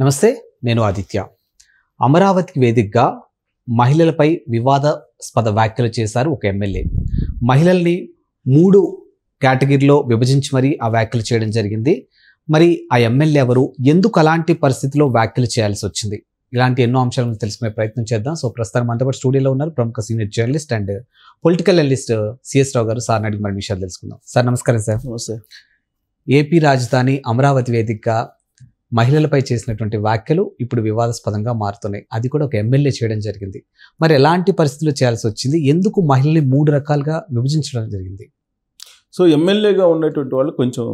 నమస్తే నేను ఆదిత్య అమరావతికి వేదికగా మహిళలపై వివాదాస్పద వ్యాఖ్యలు చేశారు ఒక ఎమ్మెల్యే మహిళల్ని మూడు కేటగిరీలో విభజించి మరీ ఆ వ్యాఖ్యలు చేయడం జరిగింది మరి ఆ ఎమ్మెల్యే ఎవరు ఎందుకు అలాంటి పరిస్థితిలో వ్యాఖ్యలు చేయాల్సి వచ్చింది ఇలాంటి ఎన్నో అంశాలను తెలుసుకునే ప్రయత్నం చేద్దాం సో ప్రస్తుతం మనతో పాటు స్టూడియోలో ఉన్నారు ప్రముఖ senior journalist and political analyst CS Rao గారు సార్ అడిగి మరి విషయాలు తెలుసుకుందాం సార్ నమస్కారం సార్ నమస్తే ఏపీ రాజధాని అమరావతి వేదికగా మహిళలపై చేసినటువంటి వ్యాఖ్యలు ఇప్పుడు వివాదాస్పదంగా మారుతున్నాయి అది కూడా ఒక ఎమ్మెల్యే చేయడం జరిగింది మరి ఎలాంటి పరిస్థితులు చేయాల్సి వచ్చింది ఎందుకు మహిళని మూడు రకాలుగా విభజించడం జరిగింది సో ఎమ్మెల్యేగా ఉన్నటువంటి వాళ్ళు కొంచెం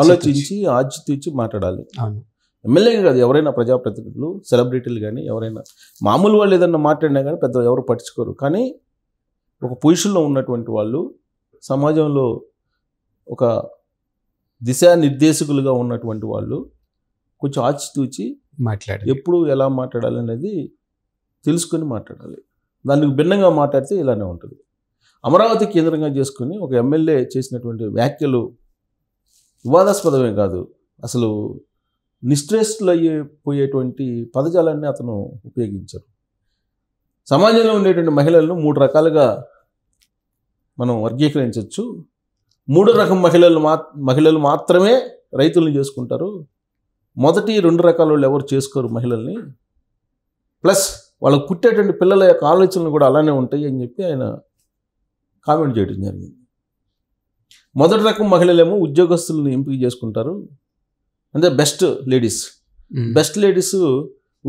ఆలోచించి ఆచితూచి మాట్లాడాలి అవును ఎమ్మెల్యేగా కాదు ఎవరైనా ప్రజాప్రతినిధులు సెలబ్రిటీలు కానీ ఎవరైనా మామూలు వాళ్ళు ఏదన్నా మాట్లాడినా కానీ పెద్ద ఎవరు పట్టించుకోరు కానీ ఒక పొజిషన్లో ఉన్నటువంటి వాళ్ళు సమాజంలో ఒక దిశానిర్దేశకులుగా ఉన్నటువంటి వాళ్ళు కొంచెం ఆచితూచి మాట్లాడి ఎప్పుడు ఎలా మాట్లాడాలి అనేది తెలుసుకొని మాట్లాడాలి దానికి భిన్నంగా మాట్లాడితే ఇలానే ఉంటుంది అమరావతి కేంద్రంగా చేసుకుని ఒక ఎమ్మెల్యే చేసినటువంటి వ్యాఖ్యలు వివాదాస్పదమే కాదు అసలు నిస్ట్రెస్లు పోయేటువంటి పదజాలాన్ని అతను ఉపయోగించారు సమాజంలో ఉండేటువంటి మహిళలను మూడు రకాలుగా మనం వర్గీకరించవచ్చు మూడు రకం మహిళలు మా మహిళలు మాత్రమే రైతులను చేసుకుంటారు మొదటి రెండు రకాల వాళ్ళు ఎవరు చేసుకోరు మహిళల్ని ప్లస్ వాళ్ళకు పుట్టేటువంటి పిల్లల యొక్క ఆలోచనలు కూడా అలానే ఉంటాయి అని చెప్పి ఆయన కామెంట్ చేయడం జరిగింది మొదటి రకం మహిళలేమో ఉద్యోగస్తులను ఎంపిక చేసుకుంటారు అంటే బెస్ట్ లేడీస్ బెస్ట్ లేడీస్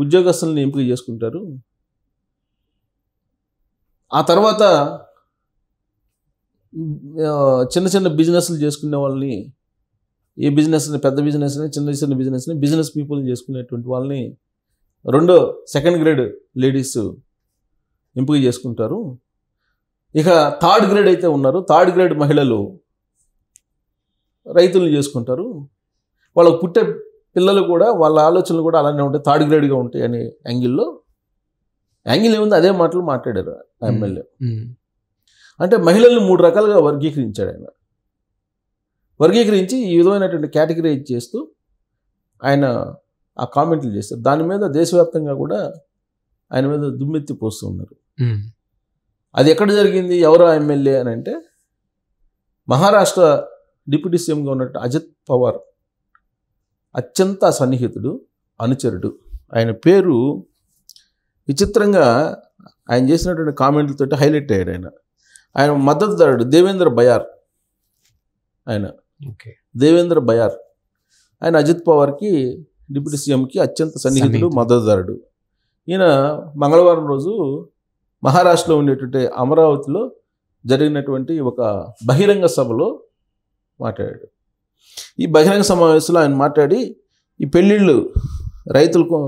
ఉద్యోగస్తులను ఎంపిక చేసుకుంటారు ఆ తర్వాత చిన్న చిన్న బిజినెస్లు చేసుకునే వాళ్ళని ఈ బిజినెస్ని పెద్ద బిజినెస్ని చిన్న చిన్న బిజినెస్ని బిజినెస్ పీపుల్ని చేసుకునేటువంటి వాళ్ళని రెండో సెకండ్ గ్రేడ్ లేడీస్ ఎంపిక చేసుకుంటారు ఇక థర్డ్ గ్రేడ్ అయితే ఉన్నారు థర్డ్ గ్రేడ్ మహిళలు రైతులను చేసుకుంటారు వాళ్ళకు పుట్టే పిల్లలు కూడా వాళ్ళ ఆలోచనలు కూడా అలానే ఉంటాయి థర్డ్ గ్రేడ్గా ఉంటాయి అనే యాంగిల్లో యాంగిల్ ఏముంది అదే మాటలు మాట్లాడారు ఎమ్మెల్యే అంటే మహిళలను మూడు రకాలుగా వర్గీకరించాడు ఆయన వర్గీకరించి ఈ విధమైనటువంటి కేటగిరైజ్ చేస్తూ ఆయన ఆ కామెంట్లు చేస్తారు దాని మీద దేశవ్యాప్తంగా కూడా ఆయన మీద దుమ్మెత్తి పోస్తూ ఉన్నారు అది ఎక్కడ జరిగింది ఎవరు ఎమ్మెల్యే అని అంటే మహారాష్ట్ర డిప్యూటీ సీఎంగా ఉన్నట్టు అజిత్ పవార్ అత్యంత సన్నిహితుడు అనుచరుడు ఆయన పేరు విచిత్రంగా ఆయన చేసినటువంటి కామెంట్లతో హైలైట్ అయ్యాడు ఆయన ఆయన మద్దతుదారుడు దేవేంద్ర బయార్ ఆయన దేవేంద్ర బయార్ ఆయన అజిత్ పవార్కి డిప్యూటీ సీఎంకి అత్యంత సన్నిహితుడు మద్దతుదారుడు ఈయన మంగళవారం రోజు మహారాష్ట్రలో ఉండేటువంటి అమరావతిలో జరిగినటువంటి ఒక బహిరంగ సభలో మాట్లాడాడు ఈ బహిరంగ సమావేశంలో ఆయన మాట్లాడి ఈ పెళ్ళిళ్ళు రైతులకు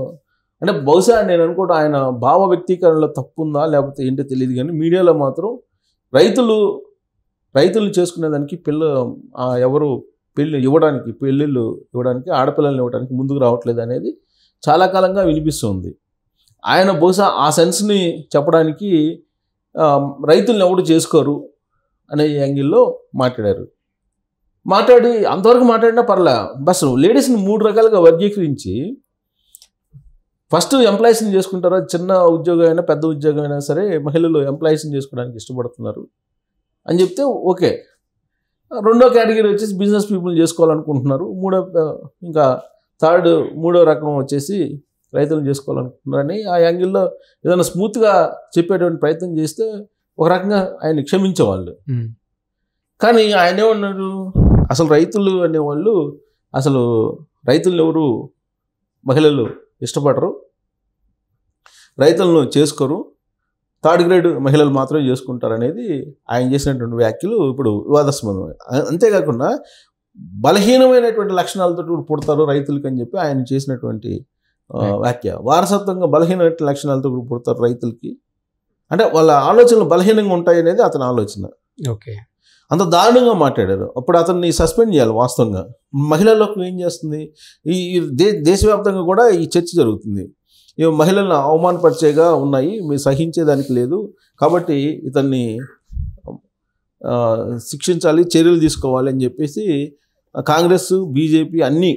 అంటే బహుశా నేను అనుకోవడం ఆయన భావ వ్యక్తీకరణలో తప్పుందా లేకపోతే ఏంటో తెలియదు కానీ మీడియాలో మాత్రం రైతులు రైతులు చేసుకునేదానికి పిల్ల ఎవరు పెళ్ళి ఇవ్వడానికి పెళ్ళిళ్ళు ఇవ్వడానికి ఆడపిల్లల్ని ఇవ్వడానికి ముందుకు రావట్లేదు అనేది చాలా కాలంగా వినిపిస్తుంది ఆయన బహుశా ఆ సెన్స్ని చెప్పడానికి రైతులను ఎవరు చేసుకోరు అనే యాంగిల్లో మాట్లాడారు మాట్లాడి అంతవరకు మాట్లాడినా పర్లే బస్ లేడీస్ని మూడు రకాలుగా వర్గీకరించి ఫస్ట్ ఎంప్లాయీస్ని చేసుకుంటారా చిన్న ఉద్యోగం అయినా పెద్ద ఉద్యోగం అయినా సరే మహిళలు ఎంప్లాయీస్ని చేసుకోవడానికి ఇష్టపడుతున్నారు అని చెప్తే ఓకే రెండో కేటగిరీ వచ్చేసి బిజినెస్ పీపుల్ చేసుకోవాలనుకుంటున్నారు మూడో ఇంకా థర్డ్ మూడో రకం వచ్చేసి రైతులను చేసుకోవాలనుకుంటున్నారని ఆ యాంగిల్లో ఏదైనా స్మూత్గా చెప్పేటువంటి ప్రయత్నం చేస్తే ఒక రకంగా ఆయన క్షమించేవాళ్ళు కానీ ఆయన ఏమన్నాడు అసలు రైతులు అనేవాళ్ళు అసలు రైతులను ఎవరు మహిళలు ఇష్టపడరు రైతులను చేసుకోరు థర్డ్ గ్రేడ్ మహిళలు మాత్రమే చేసుకుంటారనేది ఆయన చేసినటువంటి వ్యాఖ్యలు ఇప్పుడు వివాదాస్పదం అంతేకాకుండా బలహీనమైనటువంటి లక్షణాలతో పుడతారు రైతులకు అని చెప్పి ఆయన చేసినటువంటి వ్యాఖ్య వారసత్వంగా బలహీనమైన లక్షణాలతో పుడతారు రైతులకి అంటే వాళ్ళ ఆలోచనలు బలహీనంగా ఉంటాయి అనేది అతని ఆలోచన ఓకే అంత దారుణంగా మాట్లాడారు అప్పుడు అతన్ని సస్పెండ్ చేయాలి వాస్తవంగా మహిళలకు ఏం చేస్తుంది ఈ దేశవ్యాప్తంగా కూడా ఈ చర్చ జరుగుతుంది ఇవి మహిళలను అవమానపరిచేగా ఉన్నాయి మీరు సహించేదానికి లేదు కాబట్టి ఇతన్ని శిక్షించాలి చర్యలు తీసుకోవాలి అని చెప్పేసి కాంగ్రెస్ బీజేపీ అన్నీ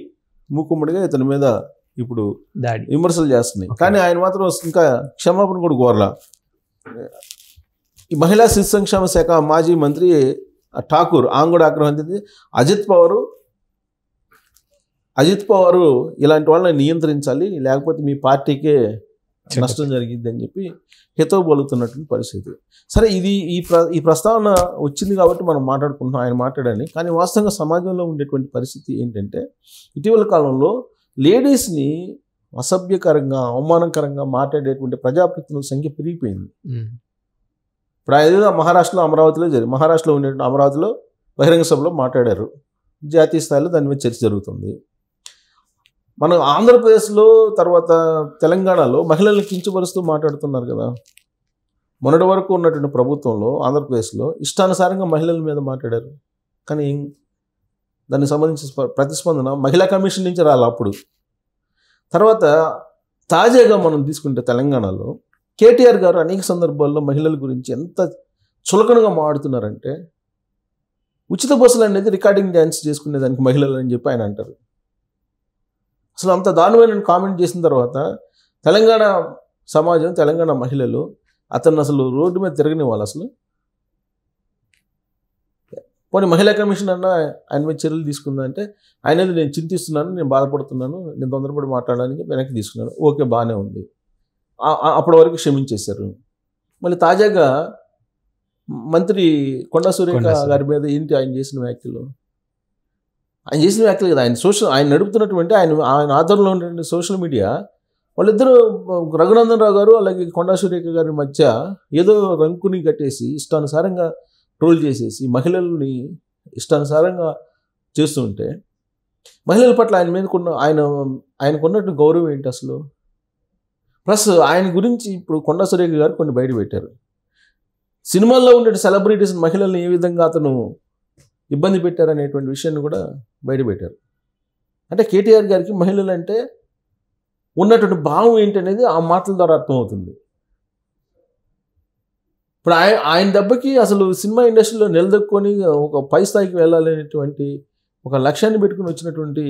మూకుమ్మడిగా ఇతని మీద ఇప్పుడు విమర్శలు చేస్తున్నాయి కానీ ఆయన మాత్రం ఇంకా క్షమాపణ కూడా కోరలా ఈ మహిళా శిశు సంక్షేమ శాఖ మాజీ మంత్రి ఠాకూర్ ఆమె కూడా ఆగ్రహం అజిత్ పవారు అజిత్ పవారు ఇలాంటి వాళ్ళని నియంత్రించాలి లేకపోతే మీ పార్టీకే నష్టం జరిగింది అని చెప్పి హితవు బలుతున్నటువంటి పరిస్థితి సరే ఇది ఈ ప్ర ఈ ప్రస్తావన వచ్చింది కాబట్టి మనం మాట్లాడుకుంటున్నాం ఆయన మాట్లాడాలి కానీ వాస్తవంగా సమాజంలో ఉండేటువంటి పరిస్థితి ఏంటంటే ఇటీవల కాలంలో లేడీస్ని అసభ్యకరంగా అవమానకరంగా మాట్లాడేటువంటి ప్రజాప్రతినిధుల సంఖ్య పెరిగిపోయింది ఇప్పుడు ఏదో మహారాష్ట్రలో అమరావతిలో జరిగింది మహారాష్ట్రలో ఉండేటువంటి అమరావతిలో బహిరంగ సభలో మాట్లాడారు జాతీయ స్థాయిలో దాని మీద చర్చ జరుగుతుంది మనం ఆంధ్రప్రదేశ్లో తర్వాత తెలంగాణలో మహిళల్ని కించపరుస్తూ మాట్లాడుతున్నారు కదా మొన్నటి వరకు ఉన్నటువంటి ప్రభుత్వంలో ఆంధ్రప్రదేశ్లో ఇష్టానుసారంగా మహిళల మీద మాట్లాడారు కానీ దానికి సంబంధించిన ప్రతిస్పందన మహిళా కమిషన్ నుంచి రాలి అప్పుడు తర్వాత తాజాగా మనం తీసుకుంటే తెలంగాణలో కేటీఆర్ గారు అనేక సందర్భాల్లో మహిళల గురించి ఎంత చులకనగా మాడుతున్నారంటే ఉచిత బస్సులు అనేది రికార్డింగ్ డ్యాన్స్ చేసుకునేదానికి మహిళలు అని చెప్పి ఆయన అంటారు అసలు అంత దారుణమైన నేను కామెంట్ చేసిన తర్వాత తెలంగాణ సమాజం తెలంగాణ మహిళలు అతను అసలు రోడ్డు మీద తిరగని వాళ్ళు అసలు పోనీ మహిళా కమిషన్ అన్న ఆయన మీద చర్యలు తీసుకుందా అంటే ఆయన నేను చింతిస్తున్నాను నేను బాధపడుతున్నాను నేను తొందరపడి మాట్లాడడానికి వెనక్కి తీసుకున్నాను ఓకే బాగానే ఉంది అప్పటి వరకు క్షమించేశారు మళ్ళీ తాజాగా మంత్రి కొండా సూర్య గారి మీద ఏంటి ఆయన చేసిన వ్యాఖ్యలు ఆయన చేసిన వ్యాఖ్యలు కదా ఆయన సోషల్ ఆయన నడుపుతున్నటువంటి ఆయన ఆయన ఆధారంలో ఉన్నటువంటి సోషల్ మీడియా వాళ్ళిద్దరూ రఘునందన్ రావు గారు అలాగే కొండా సూర్యక గారి మధ్య ఏదో రంకుని కట్టేసి ఇష్టానుసారంగా ట్రోల్ చేసేసి మహిళల్ని ఇష్టానుసారంగా చేస్తుంటే మహిళల పట్ల ఆయన మీద కొన్న ఆయన ఆయనకున్నట్టు గౌరవం ఏంటి అసలు ప్లస్ ఆయన గురించి ఇప్పుడు కొండా సురేఖ గారు కొన్ని బయట పెట్టారు సినిమాల్లో ఉండే సెలబ్రిటీస్ మహిళల్ని ఏ విధంగా అతను ఇబ్బంది పెట్టారనేటువంటి విషయాన్ని కూడా బయటపెట్టారు అంటే కేటీఆర్ గారికి మహిళలు అంటే ఉన్నటువంటి భావం ఏంటనేది ఆ మాటల ద్వారా అర్థమవుతుంది ఇప్పుడు ఆయన ఆయన దెబ్బకి అసలు సినిమా ఇండస్ట్రీలో నిలదొక్కుని ఒక పై స్థాయికి వెళ్ళాలనేటువంటి ఒక లక్ష్యాన్ని పెట్టుకుని వచ్చినటువంటి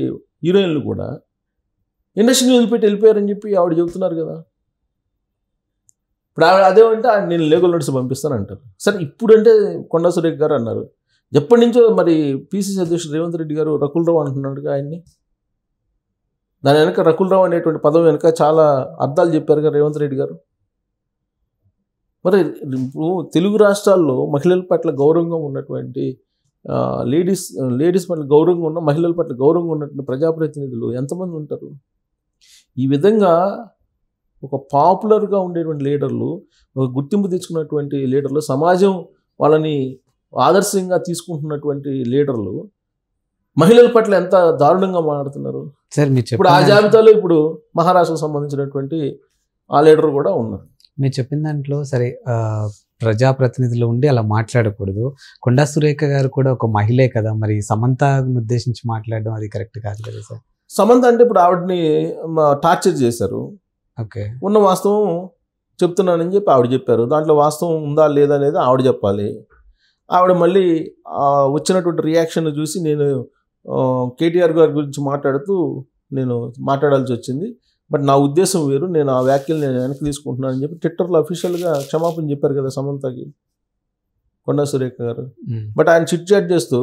హీరోయిన్లు కూడా ఇండస్ట్రీని వదిలిపెట్టి వెళ్ళిపోయారని చెప్పి ఆవిడ చెబుతున్నారు కదా ఇప్పుడు ఆవిడ అదేమంటే నేను లేగల్ నోట్స్ పంపిస్తాను అంటారు సరే ఇప్పుడంటే కొండా సురేఖ గారు అన్నారు ఎప్పటి నుంచో మరి పీసీసీ అధ్యక్షుడు రేవంత్ రెడ్డి గారు రావు అంటున్నాడుగా ఆయన్ని దాని వెనక రావు అనేటువంటి పదం వెనుక చాలా అర్థాలు చెప్పారుగా రేవంత్ రెడ్డి గారు మరి ఇప్పుడు తెలుగు రాష్ట్రాల్లో మహిళల పట్ల గౌరవంగా ఉన్నటువంటి లేడీస్ లేడీస్ పట్ల గౌరవంగా ఉన్న మహిళల పట్ల గౌరవంగా ఉన్నటువంటి ప్రజాప్రతినిధులు ఎంతమంది ఉంటారు ఈ విధంగా ఒక పాపులర్గా ఉండేటువంటి లీడర్లు ఒక గుర్తింపు తెచ్చుకున్నటువంటి లీడర్లు సమాజం వాళ్ళని ఆదర్శంగా తీసుకుంటున్నటువంటి లీడర్లు మహిళల పట్ల ఎంత దారుణంగా మాట్లాడుతున్నారు సార్ మీరు ఇప్పుడు ఆ జాబితాలో ఇప్పుడు మహారాష్ట్రకు సంబంధించినటువంటి ఆ లీడర్ కూడా ఉన్నారు మీరు చెప్పిన దాంట్లో సరే ప్రజాప్రతినిధులు ఉండి అలా మాట్లాడకూడదు కొండా సురేఖ గారు కూడా ఒక మహిళే కదా మరి సమంతను ఉద్దేశించి మాట్లాడడం అది కరెక్ట్ కాదు కదా సార్ సమంత అంటే ఇప్పుడు ఆవిడని టార్చర్ చేశారు ఓకే ఉన్న వాస్తవం చెప్తున్నానని చెప్పి ఆవిడ చెప్పారు దాంట్లో వాస్తవం ఉందా లేదా అనేది ఆవిడ చెప్పాలి ఆవిడ మళ్ళీ వచ్చినటువంటి రియాక్షన్ చూసి నేను కేటీఆర్ గారి గురించి మాట్లాడుతూ నేను మాట్లాడాల్సి వచ్చింది బట్ నా ఉద్దేశం వేరు నేను ఆ వ్యాఖ్యలు నేను వెనక్కి తీసుకుంటున్నానని చెప్పి ట్విట్టర్లో అఫీషియల్గా క్షమాపణ చెప్పారు కదా సమంతకి కొండా సురేఖ గారు బట్ ఆయన చిట్ చాట్ చేస్తూ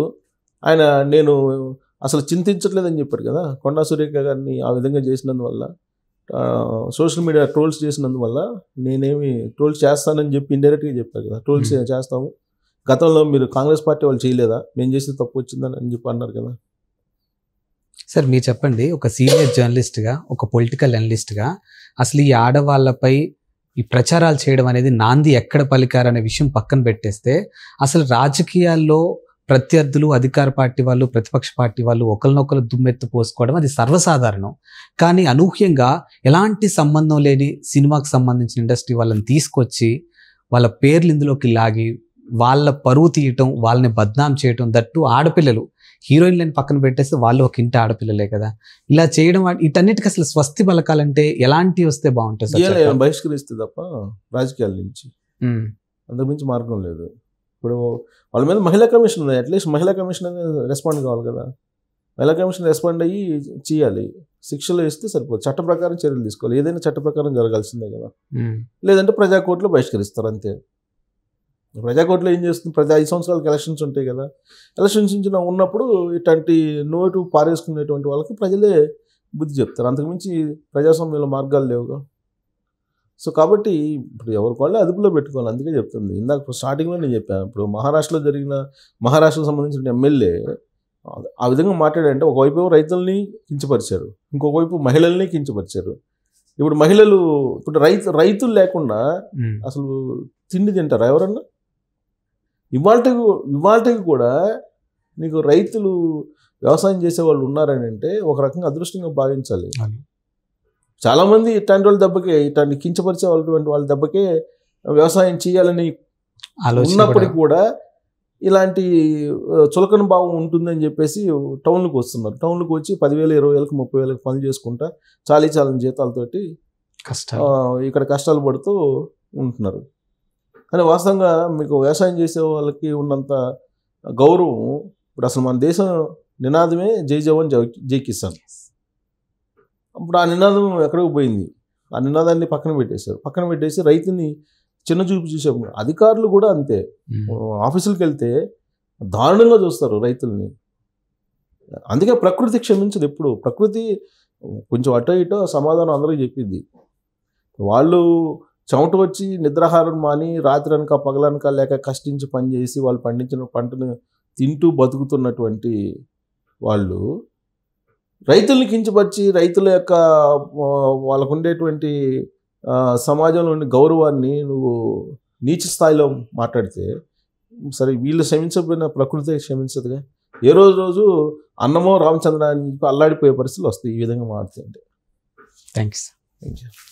ఆయన నేను అసలు చింతించట్లేదని చెప్పారు కదా కొండా సురేఖ గారిని ఆ విధంగా చేసినందువల్ల సోషల్ మీడియా ట్రోల్స్ చేసినందువల్ల నేనేమి ట్రోల్స్ చేస్తానని చెప్పి ఇండైరెక్ట్గా చెప్పారు కదా ట్రోల్స్ చేస్తాము గతంలో మీరు కాంగ్రెస్ పార్టీ వాళ్ళు చేయలేదా మేము చేసి తప్పు వచ్చిందని అని చెప్పి అన్నారు కదా సార్ మీరు చెప్పండి ఒక సీనియర్ జర్నలిస్ట్గా ఒక పొలిటికల్ అనలిస్ట్గా అసలు ఈ ఆడవాళ్ళపై ఈ ప్రచారాలు చేయడం అనేది నాంది ఎక్కడ పలికారనే విషయం పక్కన పెట్టేస్తే అసలు రాజకీయాల్లో ప్రత్యర్థులు అధికార పార్టీ వాళ్ళు ప్రతిపక్ష పార్టీ వాళ్ళు ఒకరినొకరు దుమ్మెత్తు పోసుకోవడం అది సర్వసాధారణం కానీ అనూహ్యంగా ఎలాంటి సంబంధం లేని సినిమాకు సంబంధించిన ఇండస్ట్రీ వాళ్ళని తీసుకొచ్చి వాళ్ళ పేర్లు ఇందులోకి లాగి వాళ్ళ పరువు తీయటం వాళ్ళని బద్నాం చేయటం దట్టు ఆడపిల్లలు హీరోయిన్లను పక్కన పెట్టేస్తే వాళ్ళు ఒక ఇంటి ఆడపిల్లలే కదా ఇలా చేయడం వీటన్నిటికీ అసలు స్వస్తి పలకాలంటే ఎలాంటివి వస్తే బాగుంటుంది బహిష్కరిస్తే తప్ప రాజకీయాల నుంచి అంతకుమించి మార్గం లేదు ఇప్పుడు వాళ్ళ మీద మహిళా కమిషన్ ఉంది అట్లీస్ట్ మహిళా కమిషన్ అనేది రెస్పాండ్ కావాలి కదా మహిళా కమిషన్ రెస్పాండ్ అయ్యి చేయాలి శిక్షలు ఇస్తే సరిపోదు చట్ట ప్రకారం చర్యలు తీసుకోవాలి ఏదైనా చట్ట ప్రకారం జరగాల్సిందే కదా లేదంటే ప్రజాకోర్టులో బహిష్కరిస్తారు అంతే ప్రజాకోట్లో ఏం చేస్తుంది ప్రతి ఐదు సంవత్సరాలకు ఎలక్షన్స్ ఉంటాయి కదా ఎలక్షన్స్ నుంచి ఉన్నప్పుడు ఇట్లాంటి నోటు పారేసుకునేటువంటి వాళ్ళకి ప్రజలే బుద్ధి చెప్తారు అంతకుమించి ప్రజాస్వామ్యంలో మార్గాలు లేవుగా సో కాబట్టి ఇప్పుడు ఎవరికి వాళ్ళే అదుపులో పెట్టుకోవాలి అందుకే చెప్తుంది ఇందాక స్టార్టింగ్లో నేను చెప్పాను ఇప్పుడు మహారాష్ట్రలో జరిగిన మహారాష్ట్రకు సంబంధించిన ఎమ్మెల్యే ఆ విధంగా మాట్లాడంటే ఒకవైపు రైతుల్ని కించపరిచారు ఇంకొకవైపు మహిళల్ని కించపరిచారు ఇప్పుడు మహిళలు ఇప్పుడు రైతు రైతులు లేకుండా అసలు తిండి తింటారా ఎవరన్నా ఇవాళకి ఇవాళకి కూడా నీకు రైతులు వ్యవసాయం చేసే వాళ్ళు ఉన్నారని అంటే ఒక రకంగా అదృష్టంగా భావించాలి చాలామంది ఇట్లాంటి వాళ్ళ దెబ్బకే ఇట్లాంటి కించపరిచే వాళ్ళటువంటి వాళ్ళ దెబ్బకే వ్యవసాయం చేయాలని ఉన్నప్పటికీ కూడా ఇలాంటి చులకన భావం ఉంటుందని చెప్పేసి టౌన్లకు వస్తున్నారు టౌన్లకు వచ్చి పదివేల ఇరవై వేలకు ముప్పై వేలకు పనులు చేసుకుంటా చాలీ చాలని జీతాలతోటి కష్ట ఇక్కడ కష్టాలు పడుతూ ఉంటున్నారు కానీ వాస్తవంగా మీకు వ్యవసాయం చేసే వాళ్ళకి ఉన్నంత గౌరవం ఇప్పుడు అసలు మన దేశం నినాదమే జై జవాన్ జై కిసాన్ అప్పుడు ఆ నినాదం ఎక్కడికి పోయింది ఆ నినాదాన్ని పక్కన పెట్టేశారు పక్కన పెట్టేసి రైతుని చిన్న చూపు చూసే అధికారులు కూడా అంతే hmm. ఆఫీసులకు వెళ్తే దారుణంగా చూస్తారు రైతుల్ని అందుకే ప్రకృతి క్షమించదు ఎప్పుడు ప్రకృతి కొంచెం అటో ఇటో సమాధానం అందరికీ చెప్పింది వాళ్ళు చెమట వచ్చి నిద్రాహారం మాని రాత్రి అనుక పగలనక లేక కష్టించి పనిచేసి వాళ్ళు పండించిన పంటను తింటూ బతుకుతున్నటువంటి వాళ్ళు రైతుల్ని కించపరిచి రైతుల యొక్క వాళ్ళకు ఉండేటువంటి సమాజంలోని గౌరవాన్ని నువ్వు నీచ స్థాయిలో మాట్లాడితే సరే వీళ్ళు క్షమించబోయిన ప్రకృతి క్షమించదుగా ఏ రోజు రోజు అన్నమో రామచంద్రానికి అల్లాడిపోయే పరిస్థితులు వస్తాయి ఈ విధంగా మాట్లాడుతుంటే థ్యాంక్స్ థ్యాంక్ యూ